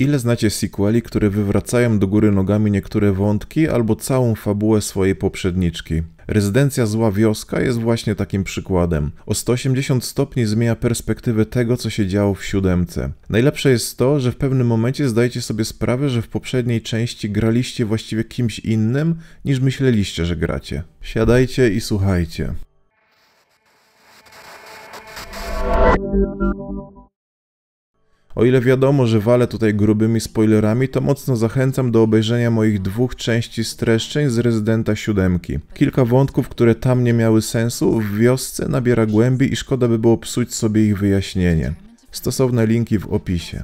Ile znacie sequeli, które wywracają do góry nogami niektóre wątki albo całą fabułę swojej poprzedniczki? Rezydencja Zła Wioska jest właśnie takim przykładem. O 180 stopni zmienia perspektywę tego, co się działo w siódemce. Najlepsze jest to, że w pewnym momencie zdajecie sobie sprawę, że w poprzedniej części graliście właściwie kimś innym, niż myśleliście, że gracie. Siadajcie i słuchajcie. O ile wiadomo, że walę tutaj grubymi spoilerami, to mocno zachęcam do obejrzenia moich dwóch części streszczeń z Rezydenta Siódemki. Kilka wątków, które tam nie miały sensu, w wiosce nabiera głębi i szkoda by było psuć sobie ich wyjaśnienie. Stosowne linki w opisie.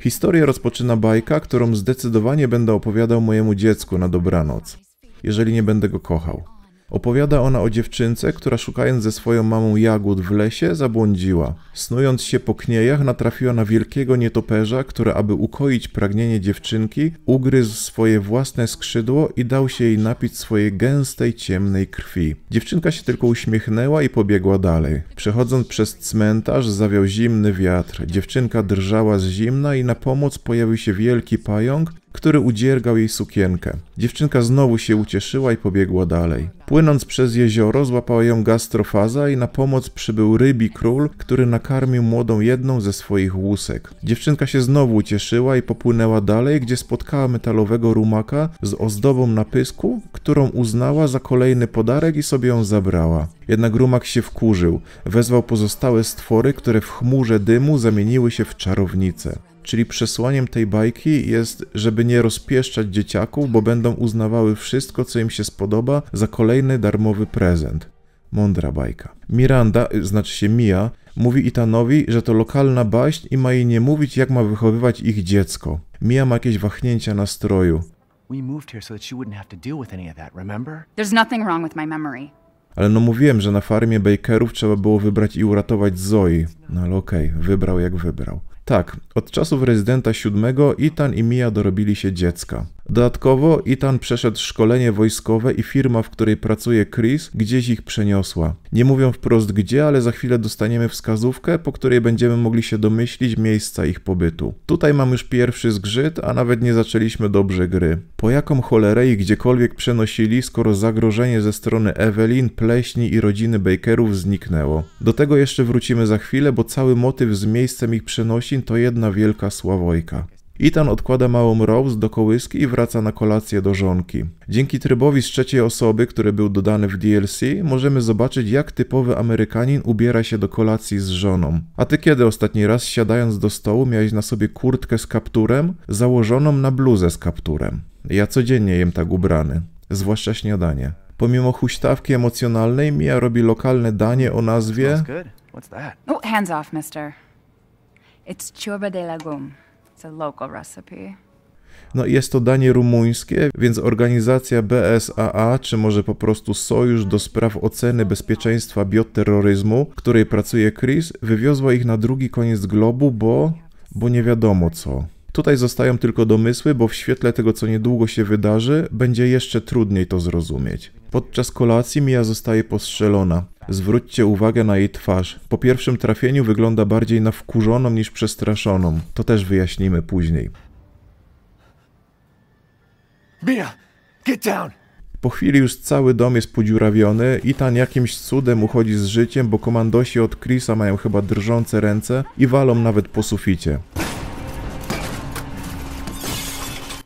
Historię rozpoczyna bajka, którą zdecydowanie będę opowiadał mojemu dziecku na dobranoc, jeżeli nie będę go kochał. Opowiada ona o dziewczynce, która szukając ze swoją mamą jagód w lesie, zabłądziła. Snując się po kniejach, natrafiła na wielkiego nietoperza, który, aby ukoić pragnienie dziewczynki, ugryzł swoje własne skrzydło i dał się jej napić swojej gęstej, ciemnej krwi. Dziewczynka się tylko uśmiechnęła i pobiegła dalej. Przechodząc przez cmentarz, zawiał zimny wiatr. Dziewczynka drżała z zimna i na pomoc pojawił się wielki pająk, który udziergał jej sukienkę. Dziewczynka znowu się ucieszyła i pobiegła dalej. Płynąc przez jezioro złapała ją gastrofaza i na pomoc przybył rybi król, który nakarmił młodą jedną ze swoich łusek. Dziewczynka się znowu ucieszyła i popłynęła dalej, gdzie spotkała metalowego rumaka z ozdobą na pysku, którą uznała za kolejny podarek i sobie ją zabrała. Jednak rumak się wkurzył, wezwał pozostałe stwory, które w chmurze dymu zamieniły się w czarownice. Czyli przesłaniem tej bajki jest, żeby nie rozpieszczać dzieciaków, bo będą uznawały wszystko, co im się spodoba, za kolejny darmowy prezent. Mądra bajka. Miranda, y, znaczy się Mia, mówi Itanowi, że to lokalna baść i ma jej nie mówić, jak ma wychowywać ich dziecko. Mia ma jakieś wahnięcia nastroju. Ale no mówiłem, że na farmie Bakerów trzeba było wybrać i uratować Zoe. No ale okej, okay, wybrał jak wybrał. Tak, od czasów rezydenta siódmego Itan i Mia dorobili się dziecka. Dodatkowo Itan przeszedł szkolenie wojskowe i firma, w której pracuje Chris, gdzieś ich przeniosła. Nie mówią wprost gdzie, ale za chwilę dostaniemy wskazówkę, po której będziemy mogli się domyślić miejsca ich pobytu. Tutaj mam już pierwszy zgrzyt, a nawet nie zaczęliśmy dobrze gry. Po jaką cholerę i gdziekolwiek przenosili, skoro zagrożenie ze strony Evelyn, pleśni i rodziny Bakerów zniknęło. Do tego jeszcze wrócimy za chwilę, bo cały motyw z miejscem ich przenosin to jedna wielka sławojka. Ethan odkłada małą Rose do kołyski i wraca na kolację do żonki. Dzięki trybowi z trzeciej osoby, który był dodany w DLC, możemy zobaczyć jak typowy Amerykanin ubiera się do kolacji z żoną. A ty kiedy ostatni raz siadając do stołu miałeś na sobie kurtkę z kapturem, założoną na bluzę z kapturem? Ja codziennie jem tak ubrany, zwłaszcza śniadanie. Pomimo huśtawki emocjonalnej, Mia robi lokalne danie o nazwie... Oh, hands off, mister. It's churba de lagum. No jest to danie rumuńskie, więc organizacja BSAA, czy może po prostu Sojusz do Spraw Oceny Bezpieczeństwa Bioterroryzmu, której pracuje Chris, wywiozła ich na drugi koniec globu, bo... bo nie wiadomo co. Tutaj zostają tylko domysły, bo w świetle tego, co niedługo się wydarzy, będzie jeszcze trudniej to zrozumieć. Podczas kolacji Mia zostaje postrzelona. Zwróćcie uwagę na jej twarz. Po pierwszym trafieniu wygląda bardziej na wkurzoną niż przestraszoną. To też wyjaśnimy później. Mia, get down! Po chwili już cały dom jest podziurawiony, Itan jakimś cudem uchodzi z życiem, bo komandosi od Chrisa mają chyba drżące ręce i walą nawet po suficie.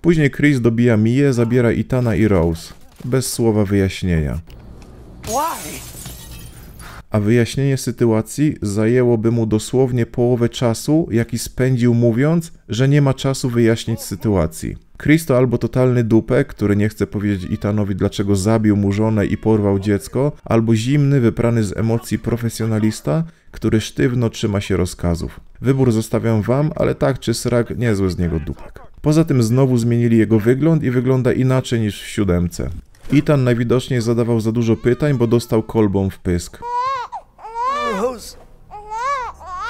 Później Chris dobija Mie, zabiera Itana i Rose. Bez słowa wyjaśnienia. Why? a wyjaśnienie sytuacji zajęłoby mu dosłownie połowę czasu, jaki spędził mówiąc, że nie ma czasu wyjaśnić sytuacji. Chris to albo totalny dupek, który nie chce powiedzieć Itanowi dlaczego zabił mu żonę i porwał dziecko, albo zimny, wyprany z emocji profesjonalista, który sztywno trzyma się rozkazów. Wybór zostawiam wam, ale tak czy srak niezły z niego dupek. Poza tym znowu zmienili jego wygląd i wygląda inaczej niż w siódemce. Itan najwidoczniej zadawał za dużo pytań, bo dostał kolbą w pysk.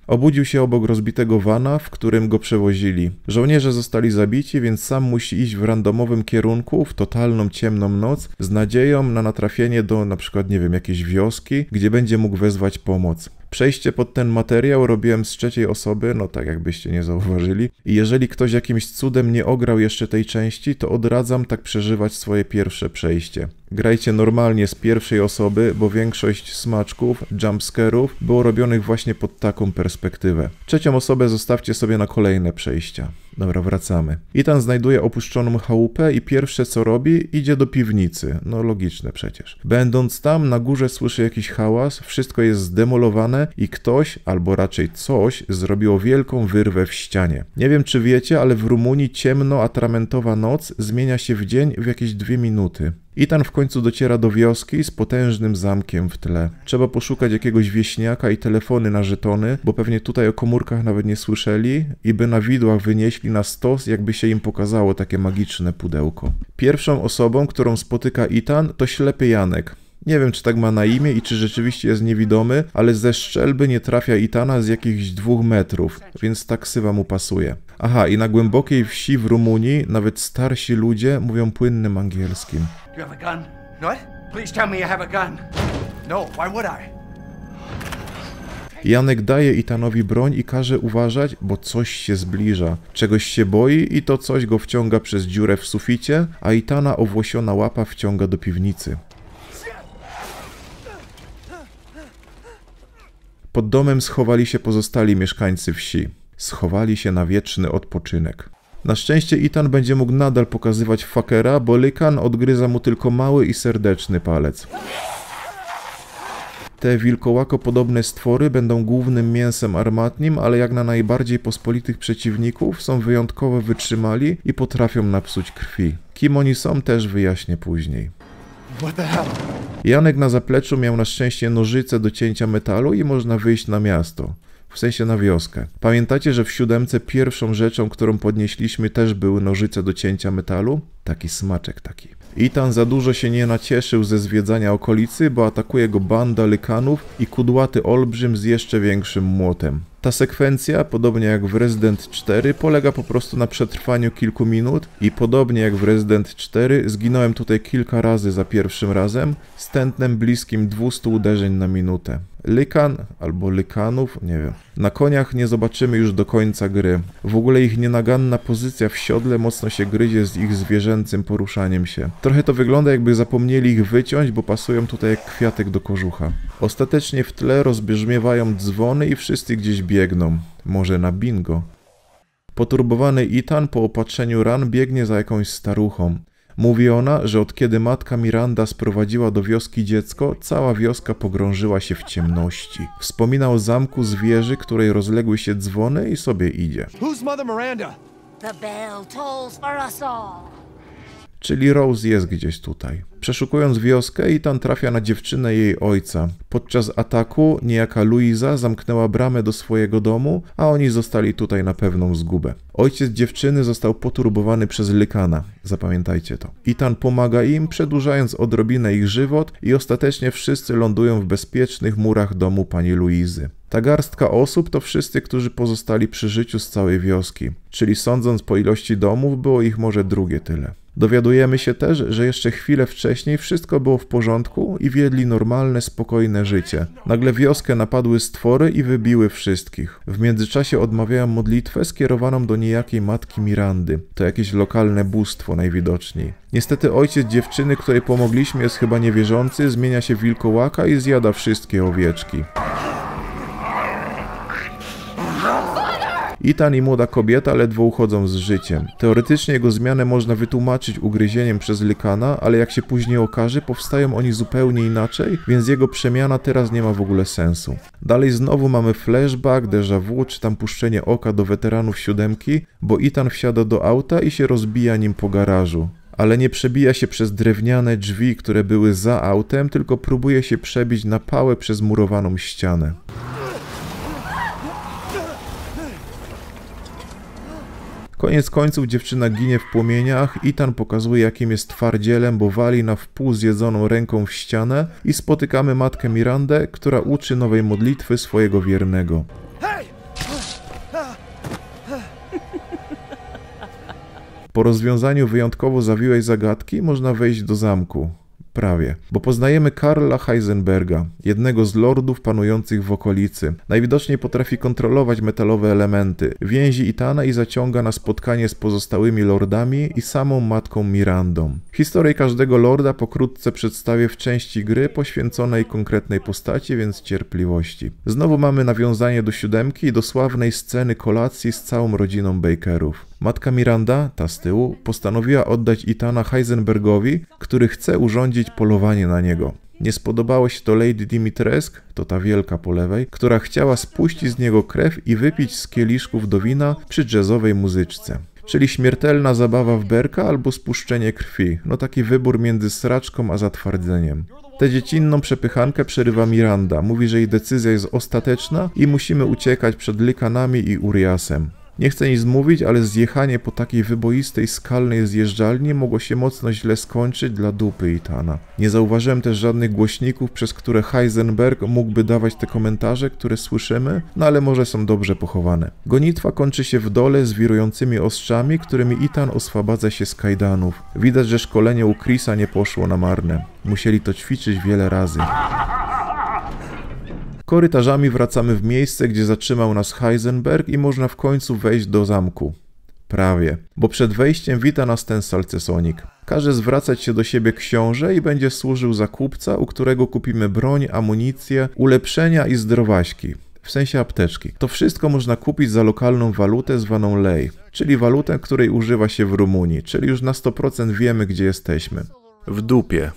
Obudził się obok rozbitego wana, w którym go przewozili. Żołnierze zostali zabici, więc sam musi iść w randomowym kierunku, w totalną ciemną noc, z nadzieją na natrafienie do na przykład, nie wiem, jakiejś wioski, gdzie będzie mógł wezwać pomoc. Przejście pod ten materiał robiłem z trzeciej osoby, no tak jakbyście nie zauważyli. I jeżeli ktoś jakimś cudem nie ograł jeszcze tej części, to odradzam tak przeżywać swoje pierwsze przejście. Grajcie normalnie z pierwszej osoby, bo większość smaczków, jumpscarów było robionych właśnie pod taką perspektywę. Trzecią osobę zostawcie sobie na kolejne przejścia. Dobra, wracamy. tam znajduje opuszczoną chałupę i pierwsze co robi, idzie do piwnicy. No logiczne przecież. Będąc tam, na górze słyszy jakiś hałas, wszystko jest zdemolowane i ktoś, albo raczej coś, zrobiło wielką wyrwę w ścianie. Nie wiem czy wiecie, ale w Rumunii ciemno atramentowa noc zmienia się w dzień w jakieś dwie minuty. Itan w końcu dociera do wioski z potężnym zamkiem w tle. Trzeba poszukać jakiegoś wieśniaka i telefony na żetony, bo pewnie tutaj o komórkach nawet nie słyszeli i by na widłach wynieśli na stos, jakby się im pokazało takie magiczne pudełko. Pierwszą osobą, którą spotyka Itan, to ślepy Janek. Nie wiem, czy tak ma na imię i czy rzeczywiście jest niewidomy, ale ze szczelby nie trafia Itana z jakichś dwóch metrów, więc tak sywa mu pasuje. Aha, i na głębokiej wsi w Rumunii nawet starsi ludzie mówią płynnym angielskim. No? No, Janek daje Itanowi broń i każe uważać, bo coś się zbliża. Czegoś się boi i to coś go wciąga przez dziurę w suficie, a Itana owłosiona łapa wciąga do piwnicy. Pod domem schowali się pozostali mieszkańcy wsi. Schowali się na wieczny odpoczynek. Na szczęście Itan będzie mógł nadal pokazywać fakera, bo Lykan odgryza mu tylko mały i serdeczny palec. Te wilkołako-podobne stwory będą głównym mięsem armatnim, ale jak na najbardziej pospolitych przeciwników są wyjątkowo wytrzymali i potrafią napsuć krwi. Kim oni są też wyjaśnię później. What the hell? Janek na zapleczu miał na szczęście nożyce do cięcia metalu i można wyjść na miasto. W sensie na wioskę. Pamiętacie, że w siódemce pierwszą rzeczą, którą podnieśliśmy też były nożyce do cięcia metalu? Taki smaczek taki. Itan za dużo się nie nacieszył ze zwiedzania okolicy, bo atakuje go banda lykanów i kudłaty olbrzym z jeszcze większym młotem. Ta sekwencja, podobnie jak w Resident 4, polega po prostu na przetrwaniu kilku minut i podobnie jak w Resident 4 zginąłem tutaj kilka razy za pierwszym razem stętnem bliskim 200 uderzeń na minutę. Lykan albo Lykanów, nie wiem. Na koniach nie zobaczymy już do końca gry. W ogóle ich nienaganna pozycja w siodle mocno się gryzie z ich zwierzęcym poruszaniem się. Trochę to wygląda jakby zapomnieli ich wyciąć, bo pasują tutaj jak kwiatek do kożucha. Ostatecznie w tle rozbrzmiewają dzwony i wszyscy gdzieś biegną. Może na bingo. Poturbowany Itan po opatrzeniu ran biegnie za jakąś staruchą. Mówi ona, że od kiedy matka Miranda sprowadziła do wioski dziecko, cała wioska pogrążyła się w ciemności. Wspomina o zamku z wieży, której rozległy się dzwony i sobie idzie. Who's mother Miranda? The bell tolls for us all. Czyli Rose jest gdzieś tutaj. Przeszukując wioskę, Ethan trafia na dziewczynę jej ojca. Podczas ataku niejaka Luisa zamknęła bramę do swojego domu, a oni zostali tutaj na pewną zgubę. Ojciec dziewczyny został poturbowany przez Lykana, zapamiętajcie to. Ethan pomaga im, przedłużając odrobinę ich żywot i ostatecznie wszyscy lądują w bezpiecznych murach domu pani Luizy. Ta garstka osób to wszyscy, którzy pozostali przy życiu z całej wioski, czyli sądząc po ilości domów było ich może drugie tyle. Dowiadujemy się też, że jeszcze chwilę wcześniej wszystko było w porządku i wiedli normalne, spokojne życie. Nagle wioskę napadły stwory i wybiły wszystkich. W międzyczasie odmawiają modlitwę skierowaną do niejakiej matki Mirandy. To jakieś lokalne bóstwo najwidoczniej. Niestety ojciec dziewczyny, której pomogliśmy jest chyba niewierzący, zmienia się w wilkołaka i zjada wszystkie owieczki. Itan i młoda kobieta ledwo uchodzą z życiem. Teoretycznie jego zmianę można wytłumaczyć ugryzieniem przez Lykana, ale jak się później okaże, powstają oni zupełnie inaczej, więc jego przemiana teraz nie ma w ogóle sensu. Dalej znowu mamy flashback, déjà vu, czy tam puszczenie oka do weteranów siódemki, bo Itan wsiada do auta i się rozbija nim po garażu ale nie przebija się przez drewniane drzwi, które były za autem, tylko próbuje się przebić na pałę przez murowaną ścianę. Koniec końców dziewczyna ginie w płomieniach, Itan pokazuje jakim jest twardzielem, bo wali na wpół zjedzoną ręką w ścianę i spotykamy matkę Mirandę, która uczy nowej modlitwy swojego wiernego. Po rozwiązaniu wyjątkowo zawiłej zagadki można wejść do zamku prawie, bo poznajemy Karla Heisenberga, jednego z lordów panujących w okolicy. Najwidoczniej potrafi kontrolować metalowe elementy, więzi Itana i zaciąga na spotkanie z pozostałymi lordami i samą matką Mirandą. Historię każdego lorda pokrótce przedstawię w części gry poświęconej konkretnej postaci, więc cierpliwości. Znowu mamy nawiązanie do siódemki i do sławnej sceny kolacji z całą rodziną Bakerów. Matka Miranda, ta z tyłu, postanowiła oddać Itana Heisenbergowi, który chce urządzić polowanie na niego. Nie spodobało się to Lady Dimitresk, to ta wielka po lewej, która chciała spuścić z niego krew i wypić z kieliszków do wina przy jazzowej muzyczce czyli śmiertelna zabawa w berka albo spuszczenie krwi. No taki wybór między sraczką a zatwardzeniem. Tę dziecinną przepychankę przerywa Miranda. Mówi, że jej decyzja jest ostateczna i musimy uciekać przed Lykanami i Uriasem. Nie chcę nic mówić, ale zjechanie po takiej wyboistej, skalnej zjeżdżalni mogło się mocno źle skończyć dla dupy Itana. Nie zauważyłem też żadnych głośników, przez które Heisenberg mógłby dawać te komentarze, które słyszymy, no ale może są dobrze pochowane. Gonitwa kończy się w dole z wirującymi ostrzami, którymi Itan oswabadza się z kajdanów. Widać, że szkolenie u Chrisa nie poszło na marne. Musieli to ćwiczyć wiele razy. Korytarzami wracamy w miejsce, gdzie zatrzymał nas Heisenberg i można w końcu wejść do zamku. Prawie, bo przed wejściem wita nas ten salcesonik. Każe zwracać się do siebie książę i będzie służył za kupca, u którego kupimy broń, amunicję, ulepszenia i zdrowaśki. W sensie apteczki. To wszystko można kupić za lokalną walutę zwaną lei, czyli walutę, której używa się w Rumunii, czyli już na 100% wiemy, gdzie jesteśmy. W dupie.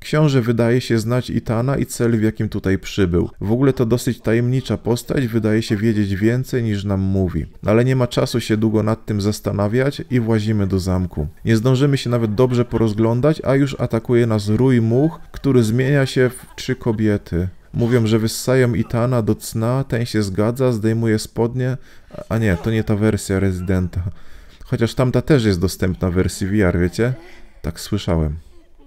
Książę wydaje się znać Itana i cel, w jakim tutaj przybył. W ogóle to dosyć tajemnicza postać, wydaje się wiedzieć więcej niż nam mówi. Ale nie ma czasu się długo nad tym zastanawiać i włazimy do zamku. Nie zdążymy się nawet dobrze porozglądać, a już atakuje nas rój much, który zmienia się w trzy kobiety. Mówią, że wyssają Itana do cna, ten się zgadza, zdejmuje spodnie. A nie, to nie ta wersja rezydenta. Chociaż tamta też jest dostępna w wersji VR, wiecie? Tak słyszałem.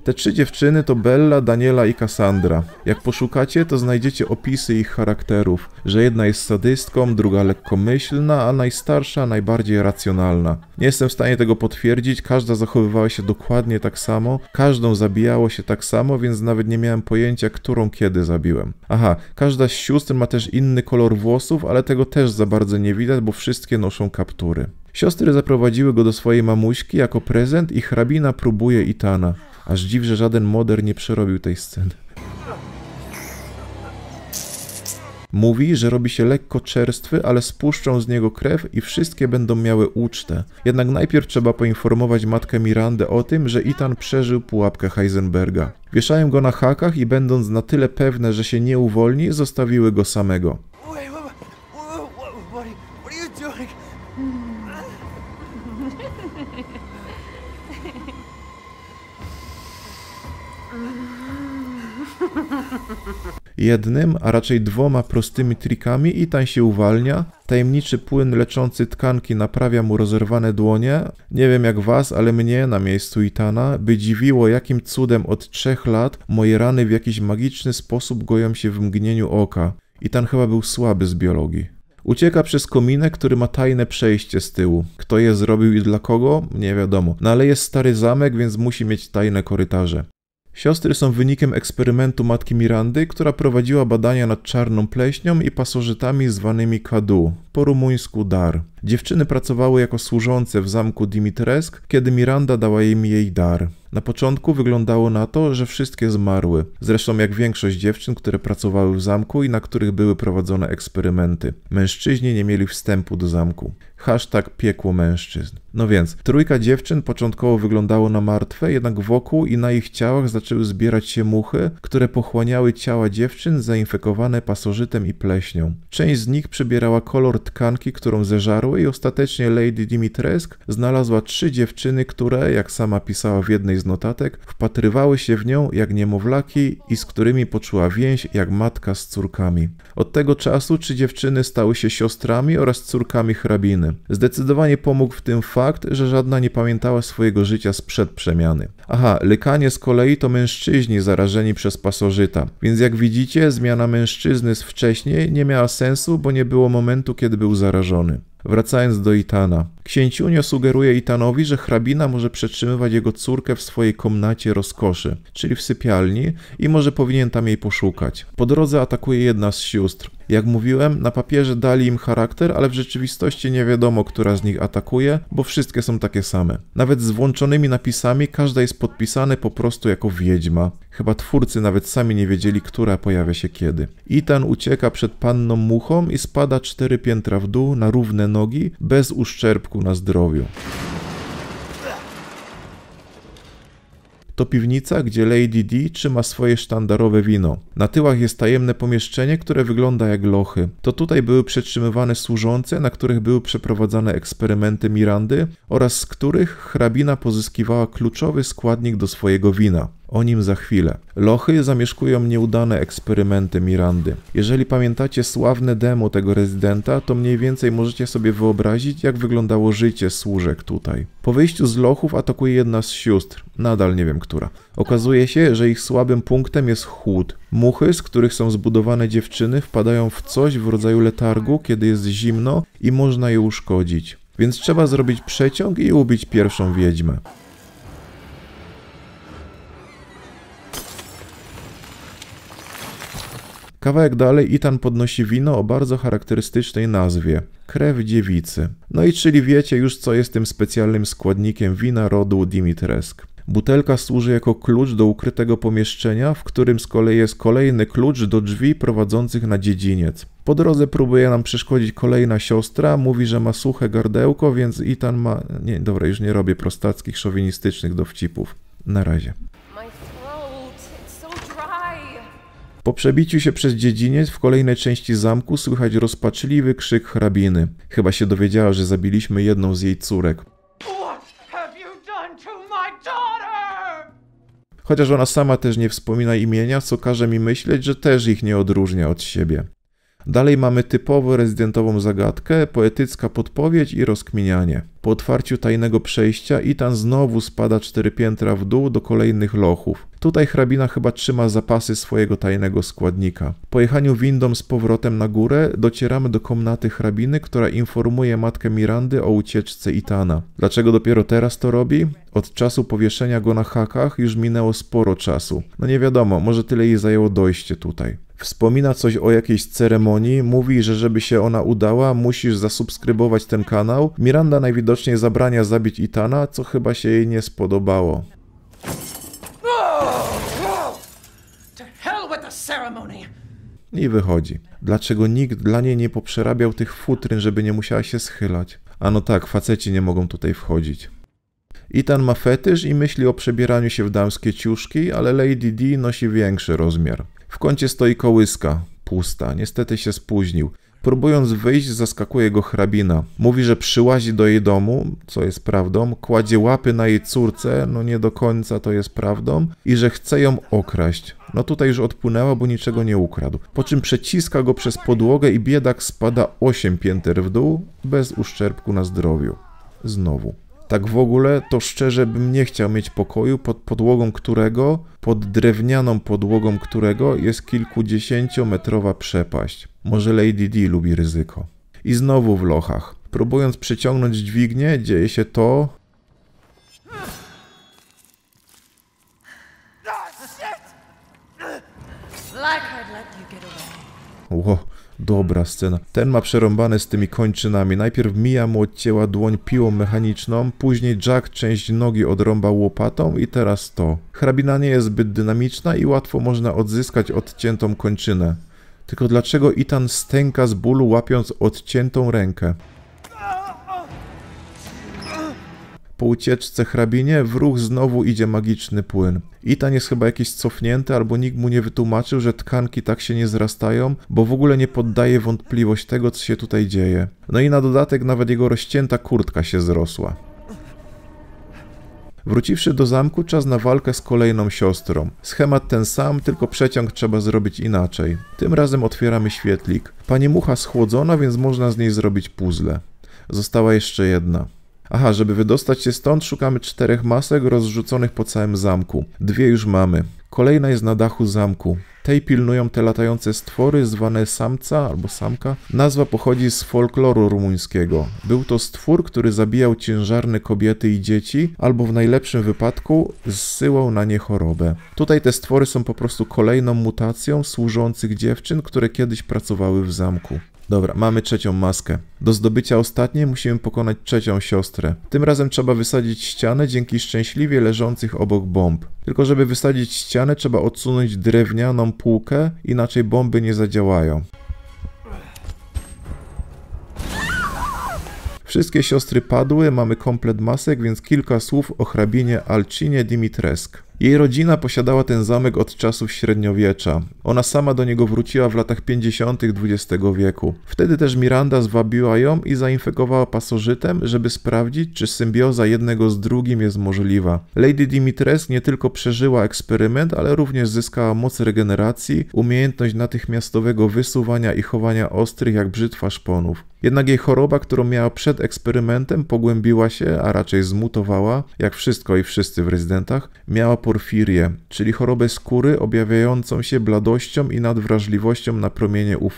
Te trzy dziewczyny to Bella, Daniela i Cassandra. Jak poszukacie, to znajdziecie opisy ich charakterów, że jedna jest sadystką, druga lekkomyślna, a najstarsza najbardziej racjonalna. Nie jestem w stanie tego potwierdzić, każda zachowywała się dokładnie tak samo, każdą zabijało się tak samo, więc nawet nie miałem pojęcia, którą kiedy zabiłem. Aha, każda z sióstr ma też inny kolor włosów, ale tego też za bardzo nie widać, bo wszystkie noszą kaptury. Siostry zaprowadziły go do swojej mamuśki jako prezent i hrabina próbuje Itana. Aż dziw, że żaden moder nie przerobił tej sceny. Mówi, że robi się lekko czerstwy, ale spuszczą z niego krew i wszystkie będą miały ucztę. Jednak najpierw trzeba poinformować matkę Mirandę o tym, że Ethan przeżył pułapkę Heisenberga. Wieszają go na hakach i będąc na tyle pewne, że się nie uwolni, zostawiły go samego. Wait, wait. Jednym, a raczej dwoma prostymi trikami Itan się uwalnia. Tajemniczy płyn leczący tkanki naprawia mu rozerwane dłonie. Nie wiem jak was, ale mnie na miejscu Itana by dziwiło jakim cudem od trzech lat moje rany w jakiś magiczny sposób goją się w mgnieniu oka. Itan chyba był słaby z biologii. Ucieka przez kominek, który ma tajne przejście z tyłu. Kto je zrobił i dla kogo? Nie wiadomo. No ale jest stary zamek, więc musi mieć tajne korytarze. Siostry są wynikiem eksperymentu matki Mirandy, która prowadziła badania nad czarną pleśnią i pasożytami zwanymi kadu, po rumuńsku dar. Dziewczyny pracowały jako służące w zamku Dimitresk, kiedy Miranda dała im jej dar. Na początku wyglądało na to, że wszystkie zmarły, zresztą jak większość dziewczyn, które pracowały w zamku i na których były prowadzone eksperymenty. Mężczyźni nie mieli wstępu do zamku. Hashtag piekło mężczyzn. No więc, trójka dziewczyn początkowo wyglądało na martwe, jednak wokół i na ich ciałach zaczęły zbierać się muchy, które pochłaniały ciała dziewczyn zainfekowane pasożytem i pleśnią. Część z nich przybierała kolor tkanki, którą zeżarły i ostatecznie Lady Dimitresk znalazła trzy dziewczyny, które, jak sama pisała w jednej z notatek, wpatrywały się w nią jak niemowlaki i z którymi poczuła więź jak matka z córkami. Od tego czasu trzy dziewczyny stały się siostrami oraz córkami hrabiny. Zdecydowanie pomógł w tym fakt, fakt, że żadna nie pamiętała swojego życia sprzed przemiany. Aha, lykanie z kolei to mężczyźni zarażeni przez pasożyta, więc jak widzicie, zmiana mężczyzny z wcześniej nie miała sensu, bo nie było momentu, kiedy był zarażony. Wracając do Itana. Księciunio sugeruje Itanowi, że hrabina może przetrzymywać jego córkę w swojej komnacie rozkoszy, czyli w sypialni i może powinien tam jej poszukać. Po drodze atakuje jedna z sióstr. Jak mówiłem, na papierze dali im charakter, ale w rzeczywistości nie wiadomo, która z nich atakuje, bo wszystkie są takie same. Nawet z włączonymi napisami każda jest podpisana po prostu jako wiedźma. Chyba twórcy nawet sami nie wiedzieli, która pojawia się kiedy. Itan ucieka przed panną muchą i spada cztery piętra w dół na równe nogi, bez uszczerbku na zdrowiu. To piwnica, gdzie Lady D trzyma swoje sztandarowe wino. Na tyłach jest tajemne pomieszczenie, które wygląda jak lochy. To tutaj były przetrzymywane służące, na których były przeprowadzane eksperymenty Mirandy oraz z których hrabina pozyskiwała kluczowy składnik do swojego wina. O nim za chwilę. Lochy zamieszkują nieudane eksperymenty Mirandy. Jeżeli pamiętacie sławne demo tego rezydenta, to mniej więcej możecie sobie wyobrazić, jak wyglądało życie służek tutaj. Po wyjściu z lochów atakuje jedna z sióstr, nadal nie wiem która. Okazuje się, że ich słabym punktem jest chłód. Muchy, z których są zbudowane dziewczyny, wpadają w coś w rodzaju letargu, kiedy jest zimno i można je uszkodzić. Więc trzeba zrobić przeciąg i ubić pierwszą wiedźmę. Kawałek dalej Itan podnosi wino o bardzo charakterystycznej nazwie – krew dziewicy. No i czyli wiecie już co jest tym specjalnym składnikiem wina rodu Dimitresk. Butelka służy jako klucz do ukrytego pomieszczenia, w którym z kolei jest kolejny klucz do drzwi prowadzących na dziedziniec. Po drodze próbuje nam przeszkodzić kolejna siostra, mówi, że ma suche gardełko, więc Itan ma... Nie, dobra, już nie robię prostackich, szowinistycznych dowcipów. Na razie. Po przebiciu się przez dziedziniec w kolejnej części zamku słychać rozpaczliwy krzyk hrabiny. Chyba się dowiedziała, że zabiliśmy jedną z jej córek. Chociaż ona sama też nie wspomina imienia, co każe mi myśleć, że też ich nie odróżnia od siebie. Dalej mamy typowo rezydentową zagadkę, poetycka podpowiedź i rozkminianie. Po otwarciu tajnego przejścia Itan znowu spada cztery piętra w dół do kolejnych lochów. Tutaj hrabina chyba trzyma zapasy swojego tajnego składnika. Po jechaniu windą z powrotem na górę docieramy do komnaty hrabiny, która informuje matkę Mirandy o ucieczce Itana. Dlaczego dopiero teraz to robi? Od czasu powieszenia go na hakach już minęło sporo czasu. No nie wiadomo, może tyle jej zajęło dojście tutaj. Wspomina coś o jakiejś ceremonii, mówi, że żeby się ona udała, musisz zasubskrybować ten kanał. Miranda najwidoczniej zabrania zabić Itana, co chyba się jej nie spodobało. I wychodzi. Dlaczego nikt dla niej nie poprzerabiał tych futryn, żeby nie musiała się schylać? A no tak, faceci nie mogą tutaj wchodzić. Itan ma fetysz i myśli o przebieraniu się w damskie ciuszki, ale Lady D nosi większy rozmiar. W kącie stoi kołyska, pusta, niestety się spóźnił. Próbując wyjść, zaskakuje go hrabina. Mówi, że przyłazi do jej domu, co jest prawdą, kładzie łapy na jej córce, no nie do końca to jest prawdą, i że chce ją okraść. No tutaj już odpłynęła, bo niczego nie ukradł. Po czym przeciska go przez podłogę i biedak spada 8 pięter w dół, bez uszczerbku na zdrowiu. Znowu. Tak w ogóle to szczerze bym nie chciał mieć pokoju, pod podłogą którego, pod drewnianą podłogą którego jest kilkudziesięciometrowa przepaść. Może Lady D lubi ryzyko. I znowu w lochach. Próbując przeciągnąć dźwignię, dzieje się to, ah, like I'd let you get away. Ło, dobra mm. scena. Ten ma przerąbane z tymi kończynami. Najpierw Mia mu odcięła dłoń piłą mechaniczną, później Jack część nogi odrąba łopatą i teraz to. Hrabina nie jest zbyt dynamiczna i łatwo można odzyskać odciętą kończynę. Tylko dlaczego Itan stęka z bólu łapiąc odciętą rękę? po ucieczce hrabinie w ruch znowu idzie magiczny płyn. Itan jest chyba jakiś cofnięty, albo nikt mu nie wytłumaczył, że tkanki tak się nie zrastają, bo w ogóle nie poddaje wątpliwość tego, co się tutaj dzieje. No i na dodatek nawet jego rozcięta kurtka się zrosła. Wróciwszy do zamku, czas na walkę z kolejną siostrą. Schemat ten sam, tylko przeciąg trzeba zrobić inaczej. Tym razem otwieramy świetlik. Pani mucha schłodzona, więc można z niej zrobić puzzle. Została jeszcze jedna. Aha, żeby wydostać się stąd, szukamy czterech masek rozrzuconych po całym zamku. Dwie już mamy. Kolejna jest na dachu zamku. Tej pilnują te latające stwory zwane samca albo samka. Nazwa pochodzi z folkloru rumuńskiego. Był to stwór, który zabijał ciężarne kobiety i dzieci, albo w najlepszym wypadku zsyłał na nie chorobę. Tutaj te stwory są po prostu kolejną mutacją służących dziewczyn, które kiedyś pracowały w zamku. Dobra, mamy trzecią maskę. Do zdobycia ostatniej musimy pokonać trzecią siostrę. Tym razem trzeba wysadzić ścianę dzięki szczęśliwie leżących obok bomb. Tylko żeby wysadzić ścianę trzeba odsunąć drewnianą półkę, inaczej bomby nie zadziałają. Wszystkie siostry padły, mamy komplet masek, więc kilka słów o hrabinie Alcinie Dimitresk. Jej rodzina posiadała ten zamek od czasów średniowiecza. Ona sama do niego wróciła w latach 50. XX wieku. Wtedy też Miranda zwabiła ją i zainfekowała pasożytem, żeby sprawdzić, czy symbioza jednego z drugim jest możliwa. Lady Dimitres nie tylko przeżyła eksperyment, ale również zyskała moc regeneracji, umiejętność natychmiastowego wysuwania i chowania ostrych jak brzytwa szponów. Jednak jej choroba, którą miała przed eksperymentem, pogłębiła się, a raczej zmutowała, jak wszystko i wszyscy w rezydentach, miała porfirię, czyli chorobę skóry objawiającą się bladością i nadwrażliwością na promienie UV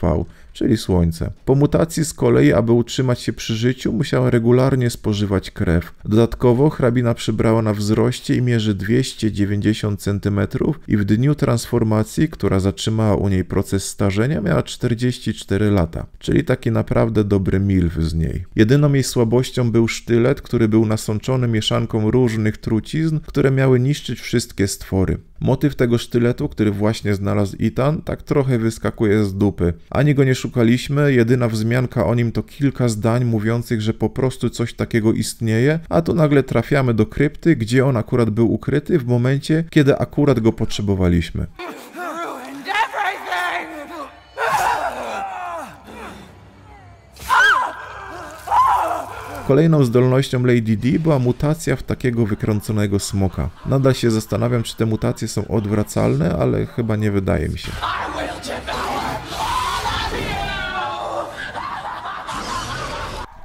czyli słońce. Po mutacji z kolei, aby utrzymać się przy życiu, musiała regularnie spożywać krew. Dodatkowo hrabina przybrała na wzroście i mierzy 290 cm i w dniu transformacji, która zatrzymała u niej proces starzenia, miała 44 lata, czyli taki naprawdę dobry milf z niej. Jedyną jej słabością był sztylet, który był nasączony mieszanką różnych trucizn, które miały niszczyć wszystkie stwory. Motyw tego sztyletu, który właśnie znalazł Itan, tak trochę wyskakuje z dupy. Ani go nie szukaliśmy, jedyna wzmianka o nim to kilka zdań mówiących, że po prostu coś takiego istnieje, a tu nagle trafiamy do krypty, gdzie on akurat był ukryty w momencie, kiedy akurat go potrzebowaliśmy. Kolejną zdolnością Lady D była mutacja w takiego wykręconego smoka. Nadal się zastanawiam, czy te mutacje są odwracalne, ale chyba nie wydaje mi się.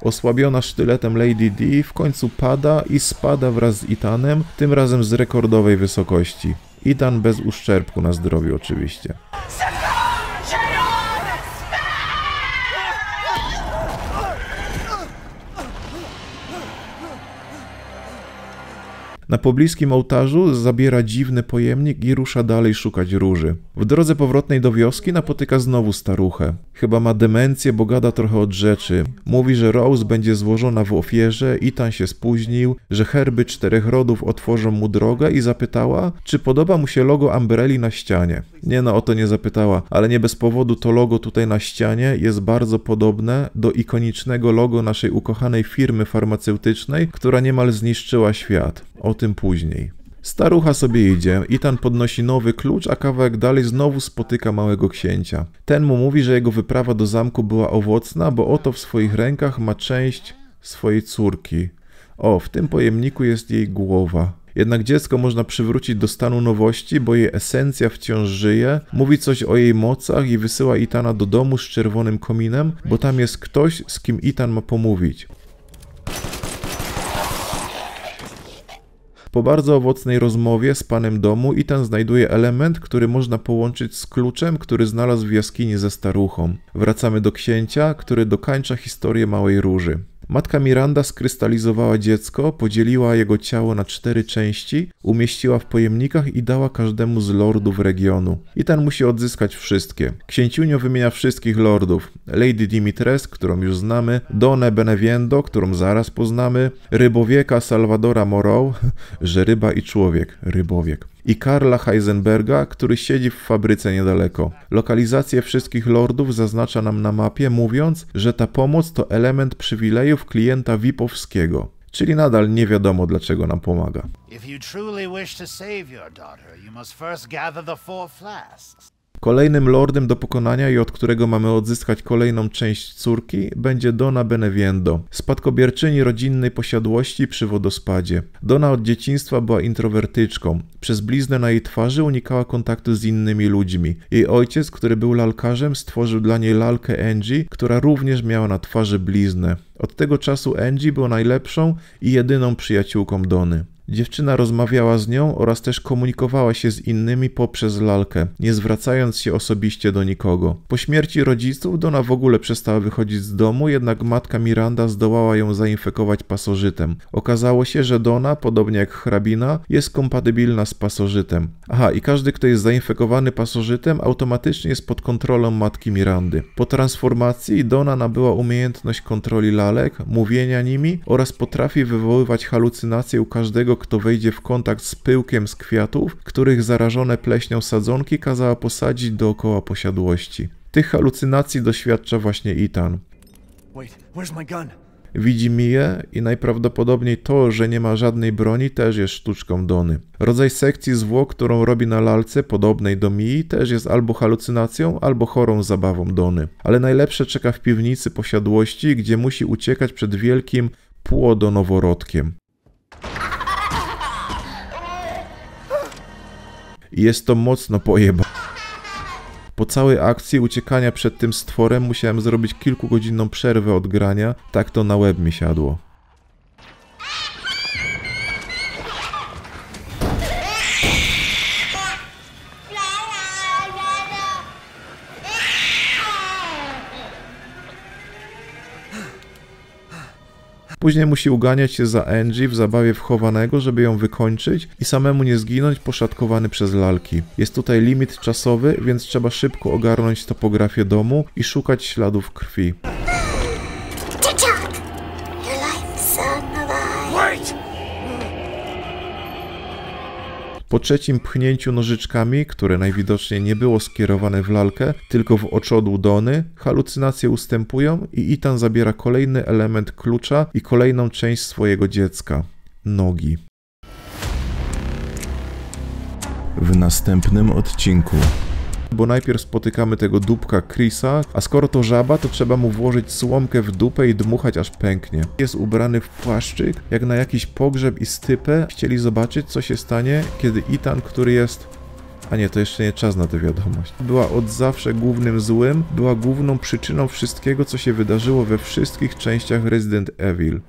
Osłabiona sztyletem Lady D w końcu pada i spada wraz z Itanem, tym razem z rekordowej wysokości. Itan bez uszczerbku na zdrowiu oczywiście. Na pobliskim ołtarzu zabiera dziwny pojemnik i rusza dalej szukać róży. W drodze powrotnej do wioski napotyka znowu staruchę. Chyba ma demencję, bo gada trochę od rzeczy. Mówi, że Rose będzie złożona w ofierze, tan się spóźnił, że herby czterech rodów otworzą mu drogę i zapytała, czy podoba mu się logo Umbrelli na ścianie. Nie no, o to nie zapytała, ale nie bez powodu to logo tutaj na ścianie jest bardzo podobne do ikonicznego logo naszej ukochanej firmy farmaceutycznej, która niemal zniszczyła świat. Od tym później. Starucha sobie idzie, Itan podnosi nowy klucz, a kawałek dalej znowu spotyka małego księcia. Ten mu mówi, że jego wyprawa do zamku była owocna, bo oto w swoich rękach ma część swojej córki. O, w tym pojemniku jest jej głowa. Jednak dziecko można przywrócić do stanu nowości, bo jej esencja wciąż żyje, mówi coś o jej mocach i wysyła Itana do domu z czerwonym kominem, bo tam jest ktoś, z kim Itan ma pomówić. Po bardzo owocnej rozmowie z panem domu i ten znajduje element, który można połączyć z kluczem, który znalazł w jaskini ze staruchą. Wracamy do księcia, który dokańcza historię Małej Róży. Matka Miranda skrystalizowała dziecko, podzieliła jego ciało na cztery części, umieściła w pojemnikach i dała każdemu z lordów regionu. I ten musi odzyskać wszystkie. Księciunio wymienia wszystkich lordów. Lady Dimitres, którą już znamy, Donę Beneviendo, którą zaraz poznamy, rybowieka Salvadora Morrow, że ryba i człowiek, rybowiek i Karla Heisenberga, który siedzi w fabryce niedaleko. Lokalizację wszystkich lordów zaznacza nam na mapie, mówiąc, że ta pomoc to element przywilejów klienta Wipowskiego. Czyli nadal nie wiadomo dlaczego nam pomaga. Kolejnym lordem do pokonania i od którego mamy odzyskać kolejną część córki będzie Dona Beneviendo, spadkobierczyni rodzinnej posiadłości przy wodospadzie. Dona od dzieciństwa była introwertyczką. Przez bliznę na jej twarzy unikała kontaktu z innymi ludźmi. Jej ojciec, który był lalkarzem, stworzył dla niej lalkę Angie, która również miała na twarzy bliznę. Od tego czasu Angie była najlepszą i jedyną przyjaciółką Dony. Dziewczyna rozmawiała z nią oraz też komunikowała się z innymi poprzez lalkę, nie zwracając się osobiście do nikogo. Po śmierci rodziców Dona w ogóle przestała wychodzić z domu, jednak matka Miranda zdołała ją zainfekować pasożytem. Okazało się, że Dona, podobnie jak hrabina, jest kompatybilna z pasożytem. Aha, i każdy, kto jest zainfekowany pasożytem, automatycznie jest pod kontrolą matki Mirandy. Po transformacji Dona nabyła umiejętność kontroli lalek, mówienia nimi oraz potrafi wywoływać halucynacje u każdego, kto wejdzie w kontakt z pyłkiem z kwiatów, których zarażone pleśnią sadzonki kazała posadzić dookoła posiadłości. Tych halucynacji doświadcza właśnie Ethan. Widzi Mię i najprawdopodobniej to, że nie ma żadnej broni, też jest sztuczką Dony. Rodzaj sekcji zwłok, którą robi na lalce, podobnej do Mii, też jest albo halucynacją, albo chorą zabawą Dony. Ale najlepsze czeka w piwnicy posiadłości, gdzie musi uciekać przed wielkim płodonoworodkiem. I Jest to mocno pojeba. Po całej akcji uciekania przed tym stworem musiałem zrobić kilkugodzinną przerwę od grania, tak to na łeb mi siadło. Później musi uganiać się za Angie w zabawie wchowanego, żeby ją wykończyć i samemu nie zginąć poszatkowany przez lalki. Jest tutaj limit czasowy, więc trzeba szybko ogarnąć topografię domu i szukać śladów krwi. Your life Po trzecim pchnięciu nożyczkami, które najwidoczniej nie było skierowane w lalkę, tylko w oczodół Dony, halucynacje ustępują i Itan zabiera kolejny element klucza i kolejną część swojego dziecka nogi. W następnym odcinku bo najpierw spotykamy tego dupka Chrisa, a skoro to żaba, to trzeba mu włożyć słomkę w dupę i dmuchać aż pęknie. Jest ubrany w płaszczyk, jak na jakiś pogrzeb i stypę. Chcieli zobaczyć, co się stanie, kiedy Itan, który jest a nie, to jeszcze nie czas na tę wiadomość. Była od zawsze głównym złym, była główną przyczyną wszystkiego, co się wydarzyło we wszystkich częściach Resident Evil.